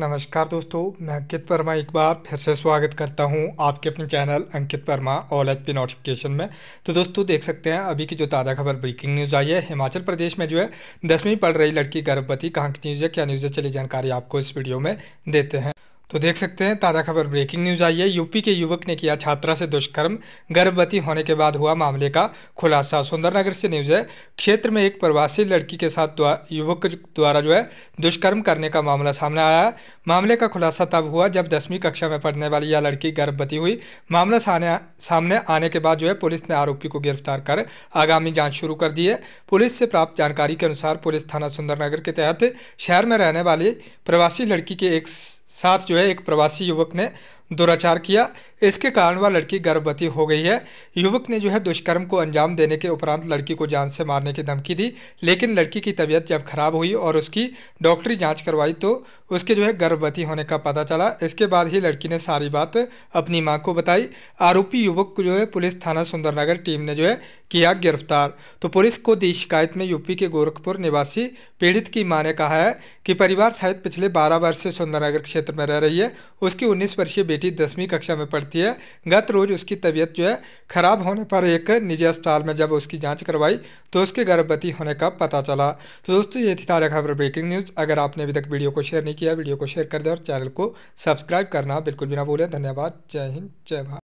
नमस्कार दोस्तों मैं अंकित वर्मा एक बार फिर से स्वागत करता हूं आपके अपने channel Ankit Verma all H P notification में तो दोस्तों देख सकते हैं अभी की जो ताज़ा खबर ब्रेकिंग न्यूज़ आई है हिमाचल प्रदेश में जो है दसवीं पढ़ रही लड़की गर्भवती कहाँ की न्यूज़ है क्या न्यूज़ है चलिए जानकारी आपको इस वीडियो में देते हैं तो देख सकते हैं ताज़ा खबर ब्रेकिंग न्यूज आई है यूपी के युवक ने किया छात्रा से दुष्कर्म गर्भवती होने के बाद हुआ मामले का खुलासा सुंदरनगर से न्यूज है क्षेत्र में एक प्रवासी लड़की के साथ युवक द्वारा जो है दुष्कर्म करने का मामला सामने आया मामले का खुलासा तब हुआ जब दसवीं कक्षा में पढ़ने वाली यह लड़की गर्भवती हुई मामला सामने आने के बाद जो है पुलिस ने आरोपी को गिरफ्तार कर आगामी जाँच शुरू कर दी है पुलिस से प्राप्त जानकारी के अनुसार पुलिस थाना सुंदरनगर के तहत शहर में रहने वाली प्रवासी लड़की के एक साथ जो है एक प्रवासी युवक ने दुराचार किया इसके कारण वह लड़की गर्भवती हो गई है युवक ने जो है दुष्कर्म को अंजाम देने के उपरांत लड़की को जान से मारने की धमकी दी लेकिन लड़की की तबीयत जब खराब हुई और उसकी डॉक्टरी जांच करवाई तो उसके जो है गर्भवती होने का पता चला इसके बाद ही लड़की ने सारी बात अपनी माँ को बताई आरोपी युवक को जो है पुलिस थाना सुंदरनगर टीम ने जो है किया गिरफ्तार तो पुलिस को दी शिकायत में यूपी के गोरखपुर निवासी पीड़ित की माँ ने कहा है कि परिवार सहित पिछले बारह वर्ष से सुंदरनगर क्षेत्र में रह रही है उसकी उन्नीस वर्षीय बेटी दसवीं कक्षा में पढ़ती है गत रोज़ उसकी तबीयत जो है ख़राब होने पर एक निजी अस्पताल में जब उसकी जांच करवाई तो उसके गर्भवती होने का पता चला तो दोस्तों ये थी तारा खबर ब्रेकिंग न्यूज़ अगर आपने अभी तक वीडियो को शेयर नहीं किया वीडियो को शेयर कर दें और चैनल को सब्सक्राइब करना बिल्कुल भी ना भूलें धन्यवाद जय हिंद जय भारत